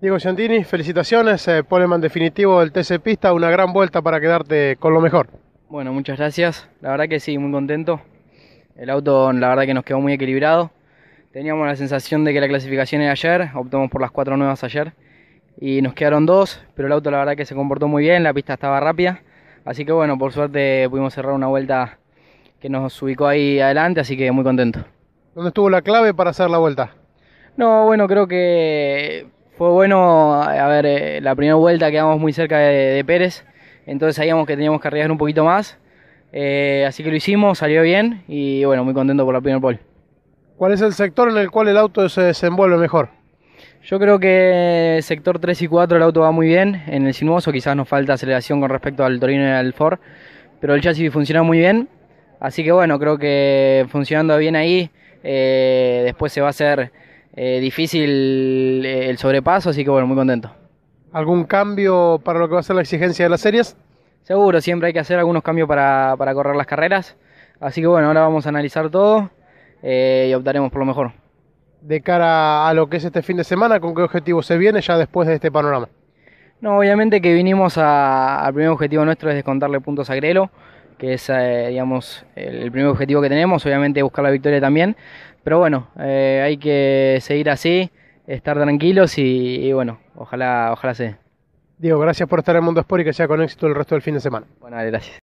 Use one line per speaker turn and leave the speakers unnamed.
Diego Ciantini, felicitaciones, eh, Poleman definitivo del TC Pista, una gran vuelta para quedarte con lo mejor.
Bueno, muchas gracias, la verdad que sí, muy contento. El auto la verdad que nos quedó muy equilibrado. Teníamos la sensación de que la clasificación era ayer, optamos por las cuatro nuevas ayer y nos quedaron dos, pero el auto la verdad que se comportó muy bien, la pista estaba rápida, así que bueno, por suerte pudimos cerrar una vuelta que nos ubicó ahí adelante, así que muy contento. ¿Dónde estuvo la clave para hacer la vuelta? No, bueno, creo que fue bueno, a ver, eh, la primera vuelta quedamos muy cerca de, Pérez, entonces sabíamos que teníamos que arriesgar un poquito más, eh, así que lo hicimos, salió bien y bueno, muy contento por la primera pole.
¿Cuál es el sector en el cual el auto se desenvuelve mejor?
Yo creo que sector 3 y 4 el auto va muy bien, en el sinuoso quizás nos falta aceleración con respecto al Torino y al Ford, pero el chasis funciona muy bien, así que bueno, creo que funcionando bien ahí, eh, después se va a hacer eh, difícil eh, el sobrepaso, así que bueno, muy contento. ¿Algún cambio para lo que va a ser la exigencia de las series? Seguro, siempre hay que hacer algunos cambios para, correr las carreras. Así que bueno, ahora vamos a analizar todo eh, y optaremos por lo mejor. De cara a lo que es este fin de semana, ¿con qué objetivo se viene
ya después de este panorama?
No, obviamente que vinimos al primer objetivo nuestro es descontarle puntos a Grelo que es, eh, digamos, el primer objetivo que tenemos, obviamente buscar la victoria también, pero bueno, eh, hay que seguir así, estar tranquilos y, bueno, ojalá, ojalá se.
Diego, gracias por estar en Mundo Sport y que sea con éxito el resto del fin de semana.
Bueno, gracias.